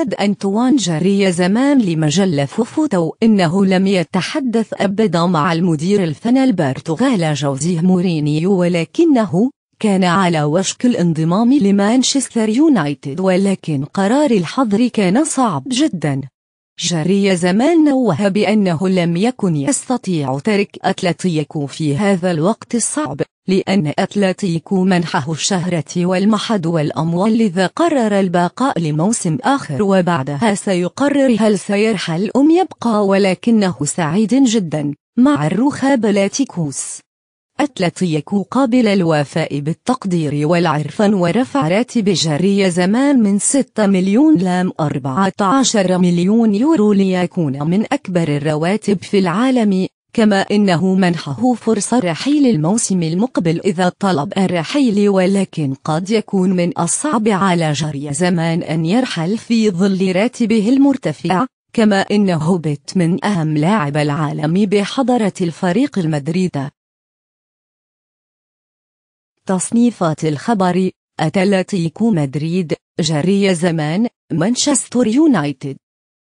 أكد أنطوان جاري زمان لمجلة فوفوتو إنه لم يتحدث أبدا مع المدير الفني البرتغالي جوزيه مورينيو ولكنه كان على وشك الانضمام لمانشستر يونايتد ولكن قرار الحظر كان صعب جدا جاري زمان نوه بأنه لم يكن يستطيع ترك أتلتيكو في هذا الوقت الصعب لأن أتلتيكو منحه الشهرة والمحض والأموال لذا قرر البقاء لموسم آخر وبعدها سيقرر هل سيرحل أم يبقى ولكنه سعيد جدا مع الروخا بلاتيكوس أتلتيكو قابل الوفاء بالتقدير والعرفان ورفع راتب جري زمان من 6 مليون لام 14 مليون يورو ليكون من أكبر الرواتب في العالم كما إنه منحه فرصة رحيل الموسم المقبل إذا طلب الرحيل ولكن قد يكون من الصعب على جري زمان أن يرحل في ظل راتبه المرتفع كما إنه بت من أهم لاعب العالم بحضرة الفريق المدريد تصنيفات الخبر أتلتيكو مدريد جري زمان مانشستر يونايتد